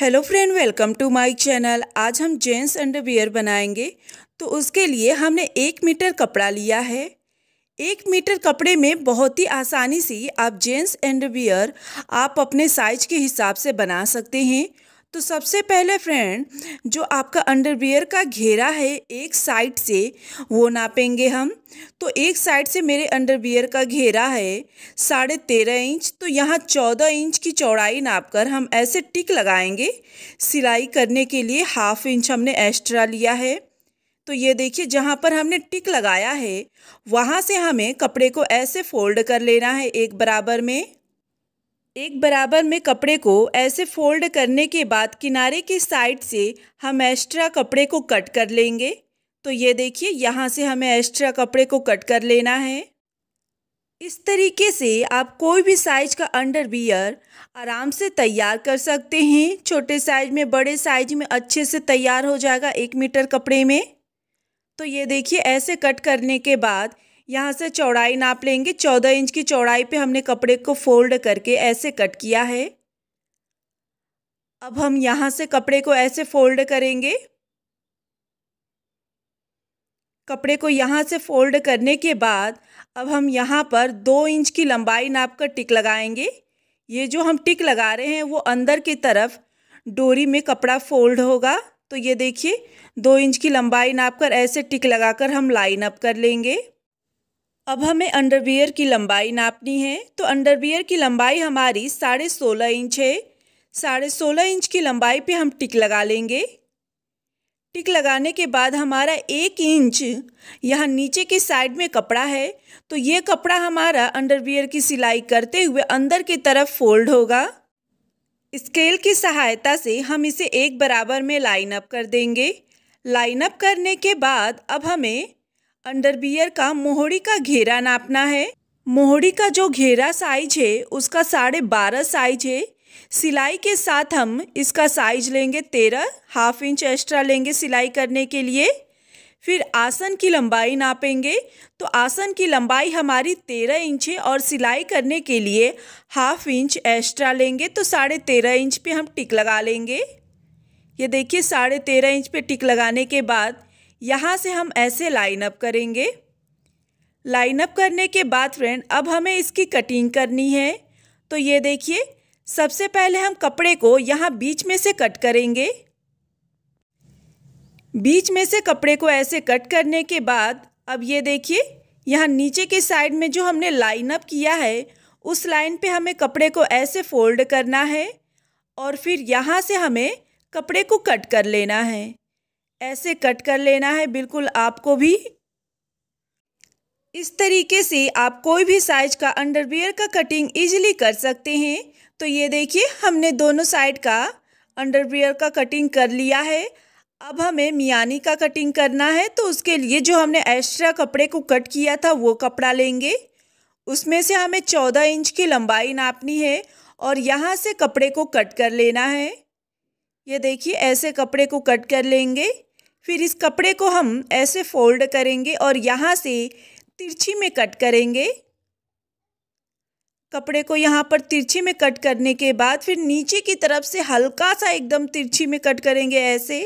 hello friend welcome to my channel आज हम gents underwear बनाएंगे तो उसके लिए हमने एक मीटर कपड़ा लिया है एक मीटर कपड़े में बहुत ही आसानी से आप जेंट्स अंडरवियर आप अपने साइज के हिसाब से बना सकते हैं तो सबसे पहले फ्रेंड जो आपका अंडरवियर का घेरा है एक साइड से वो नापेंगे हम तो एक साइड से मेरे अंडरवियर का घेरा है साढ़े तेरह इंच तो यहाँ चौदह इंच की चौड़ाई नाप कर हम ऐसे टिक लगाएंगे सिलाई करने के लिए हाफ इंच हमने एक्स्ट्रा लिया है तो ये देखिए जहाँ पर हमने टिक लगाया है वहाँ से हमें कपड़े को ऐसे फोल्ड कर लेना है एक बराबर में एक बराबर में कपड़े को ऐसे फोल्ड करने के बाद किनारे की साइड से हम एक्स्ट्रा कपड़े को कट कर लेंगे तो ये देखिए यहाँ से हमें एक्स्ट्रा कपड़े को कट कर लेना है इस तरीके से आप कोई भी साइज का अंडरवियर आराम से तैयार कर सकते हैं छोटे साइज में बड़े साइज में अच्छे से तैयार हो जाएगा एक मीटर कपड़े में तो ये देखिए ऐसे कट करने के बाद यहाँ से चौड़ाई नाप लेंगे चौदह इंच की चौड़ाई पे हमने कपड़े को फोल्ड करके ऐसे कट किया है अब हम यहाँ से कपड़े को ऐसे फोल्ड करेंगे कपड़े को यहाँ से फोल्ड करने के बाद अब हम यहाँ पर दो इंच की लंबाई नाप कर टिक लगाएंगे ये जो हम टिक लगा रहे हैं वो अंदर की तरफ डोरी में कपड़ा फोल्ड होगा तो ये देखिए दो इंच की लंबाई नाप कर ऐसे टिक लगाकर हम लाइन अप कर लेंगे अब हमें अंडरवियर की लंबाई नापनी है तो अंडरवियर की लंबाई हमारी साढ़े सोलह इंच है साढ़े सोलह इंच की लंबाई पे हम टिक लगा लेंगे टिक लगाने के बाद हमारा एक इंच यहाँ नीचे के साइड में कपड़ा है तो ये कपड़ा हमारा अंडरवियर की सिलाई करते हुए अंदर की तरफ फोल्ड होगा स्केल की सहायता से हम इसे एक बराबर में लाइन अप कर देंगे लाइन अप करने के बाद अब हमें अंडरबियर का मोहड़ी का घेरा नापना है मोहड़ी का जो घेरा साइज है उसका साढ़े बारह साइज है सिलाई के साथ हम इसका साइज लेंगे तेरह हाफ इंच एक्स्ट्रा लेंगे सिलाई करने के लिए फिर आसन की लंबाई नापेंगे तो आसन की लंबाई हमारी तेरह इंच है और सिलाई करने के लिए हाफ इंच एक्स्ट्रा लेंगे तो साढ़े तेरह इंच पे हम टिक लगा लेंगे ये देखिए साढ़े तेरह इंच पे टिक लगाने के बाद यहाँ से हम ऐसे लाइन अप करेंगे लाइन अप करने के बाद फ्रेंड अब हमें इसकी कटिंग करनी है तो ये देखिए सबसे पहले हम कपड़े को यहाँ बीच में से कट करेंगे बीच में से कपड़े को ऐसे कट करने के बाद अब ये देखिए यहाँ नीचे के साइड में जो हमने लाइनअप किया है उस लाइन पे हमें कपड़े को ऐसे फोल्ड करना है और फिर यहाँ से हमें कपड़े को कट कर लेना है ऐसे कट कर लेना है बिल्कुल आपको भी इस तरीके से आप कोई भी साइज का अंडरवियर का कटिंग इजीली कर सकते हैं तो ये देखिए हमने दोनों साइड का अंडरवियर का कटिंग कर लिया है अब हमें मियानी का कटिंग करना है तो उसके लिए जो हमने एक्स्ट्रा कपड़े को कट किया था वो कपड़ा लेंगे उसमें से हमें चौदह इंच की लंबाई नापनी है और यहाँ से कपड़े को कट कर लेना है ये देखिए ऐसे कपड़े को कट कर लेंगे फिर इस कपड़े को हम ऐसे फोल्ड करेंगे और यहाँ से तिरछी में कट करेंगे कपड़े को यहाँ पर तिरछी में कट करने के बाद फिर नीचे की तरफ से हल्का सा एकदम तिरछी में कट करेंगे ऐसे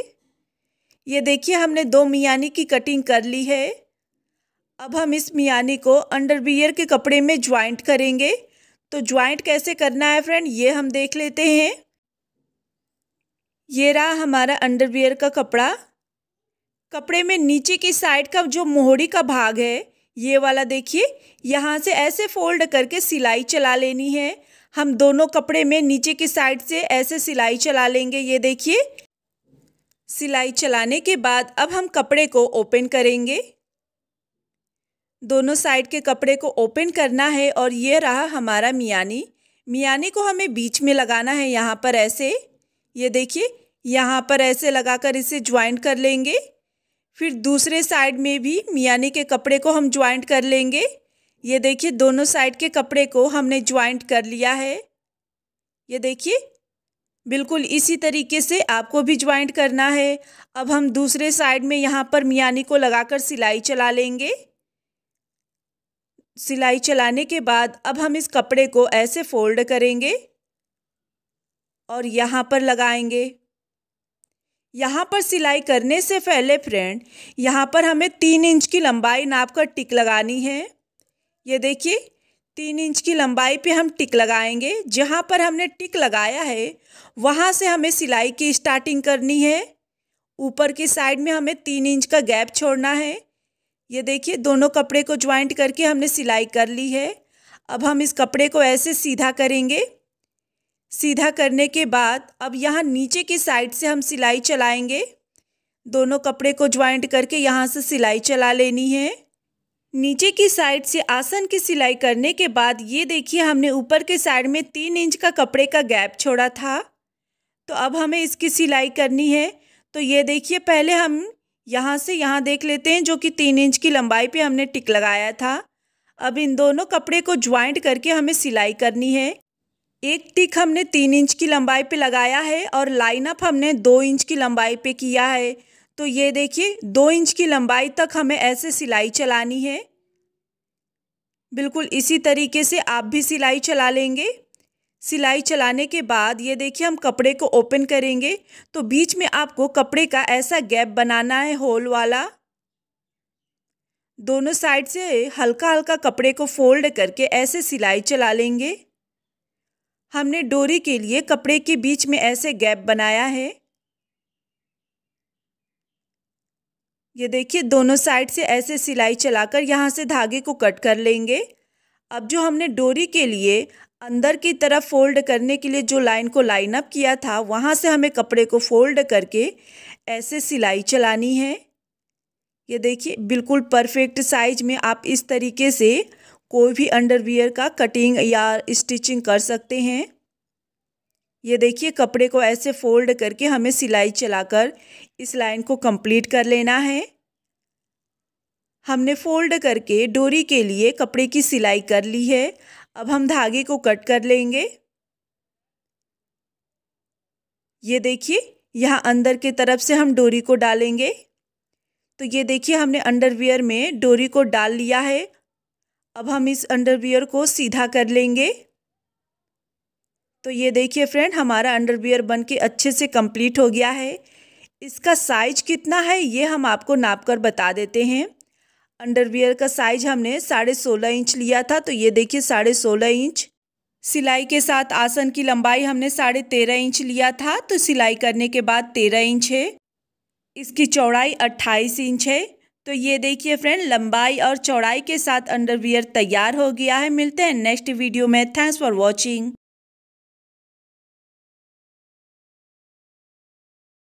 ये देखिए हमने दो मियानी की कटिंग कर ली है अब हम इस मियानी को अंडरवियर के कपड़े में ज्वाइंट करेंगे तो ज्वाइंट कैसे करना है फ्रेंड ये हम देख लेते हैं ये रहा हमारा अंडरवियर का कपड़ा कपड़े में नीचे की साइड का जो मोहड़ी का भाग है ये वाला देखिए यहाँ से ऐसे फोल्ड करके सिलाई चला लेनी है हम दोनों कपड़े में नीचे की साइड से ऐसे सिलाई चला लेंगे ये देखिए सिलाई चलाने के बाद अब हम कपड़े को ओपन करेंगे दोनों साइड के कपड़े को ओपन करना है और ये रहा हमारा मियानी मियानी को हमें बीच में लगाना है यहाँ पर ऐसे ये देखिए यहाँ पर ऐसे लगाकर इसे ज्वाइंट कर लेंगे फिर दूसरे साइड में भी मियानी के कपड़े को हम ज्वाइंट कर लेंगे ये देखिए दोनों साइड के कपड़े को हमने ज्वाइंट कर लिया है ये देखिए बिल्कुल इसी तरीके से आपको भी ज्वाइंट करना है अब हम दूसरे साइड में यहाँ पर मियानी को लगाकर सिलाई चला लेंगे सिलाई चलाने के बाद अब हम इस कपड़े को ऐसे फोल्ड करेंगे और यहाँ पर लगाएंगे यहाँ पर सिलाई करने से पहले फ्रेंड यहाँ पर हमें तीन इंच की लंबाई नाप कर टिक लगानी है ये देखिए तीन इंच की लंबाई पे हम टिक लगाएंगे जहाँ पर हमने टिक लगाया है वहाँ से हमें सिलाई की स्टार्टिंग करनी है ऊपर की साइड में हमें तीन इंच का गैप छोड़ना है ये देखिए दोनों कपड़े को ज्वाइंट करके हमने सिलाई कर ली है अब हम इस कपड़े को ऐसे सीधा करेंगे सीधा करने के बाद अब यहाँ नीचे की साइड से हम सिलाई चलाएंगे दोनों कपड़े को ज्वाइंट करके यहाँ से सिलाई चला लेनी है नीचे की साइड से आसन की सिलाई करने के बाद ये देखिए हमने ऊपर के साइड में तीन इंच का कपड़े का गैप छोड़ा था तो अब हमें इसकी सिलाई करनी है तो ये देखिए पहले हम यहाँ से यहाँ देख लेते हैं जो कि तीन इंच की लंबाई पे हमने टिक लगाया था अब इन दोनों कपड़े को ज्वाइंट करके हमें सिलाई करनी है एक टिक हमने तीन इंच की लंबाई पे लगाया है और लाइन अप हमने दो इंच की लंबाई पे किया है तो ये देखिए दो इंच की लंबाई तक हमें ऐसे सिलाई चलानी है बिल्कुल इसी तरीके से आप भी सिलाई चला लेंगे सिलाई चलाने के बाद ये देखिए हम कपड़े को ओपन करेंगे तो बीच में आपको कपड़े का ऐसा गैप बनाना है होल वाला दोनों साइड से हल्का हल्का कपड़े को फोल्ड करके ऐसे सिलाई चला लेंगे हमने डोरी के लिए कपड़े के बीच में ऐसे गैप बनाया है ये देखिए दोनों साइड से ऐसे सिलाई चलाकर यहाँ से धागे को कट कर लेंगे अब जो हमने डोरी के लिए अंदर की तरफ फोल्ड करने के लिए जो लाइन को लाइन अप किया था वहाँ से हमें कपड़े को फोल्ड करके ऐसे सिलाई चलानी है ये देखिए बिल्कुल परफेक्ट साइज में आप इस तरीके से कोई भी अंडरवियर का कटिंग या स्टिचिंग कर सकते हैं ये देखिए कपड़े को ऐसे फोल्ड करके हमें सिलाई चलाकर इस लाइन को कंप्लीट कर लेना है हमने फोल्ड करके डोरी के लिए कपड़े की सिलाई कर ली है अब हम धागे को कट कर लेंगे ये देखिए यहाँ अंदर की तरफ से हम डोरी को डालेंगे तो ये देखिए हमने अंडरवियर में डोरी को डाल लिया है अब हम इस अंडरवियर को सीधा कर लेंगे तो ये देखिए फ्रेंड हमारा अंडरवियर बन के अच्छे से कंप्लीट हो गया है इसका साइज कितना है ये हम आपको नाप कर बता देते हैं अंडरवियर का साइज हमने साढ़े सोलह इंच लिया था तो ये देखिए साढ़े सोलह इंच सिलाई के साथ आसन की लंबाई हमने साढ़े तेरह इंच लिया था तो सिलाई करने के बाद तेरह इंच है इसकी चौड़ाई अट्ठाईस इंच है तो ये देखिए फ्रेंड लंबाई और चौड़ाई के साथ अंडरवियर तैयार हो गया है मिलते हैं नेक्स्ट वीडियो में थैंक्स फॉर वॉचिंग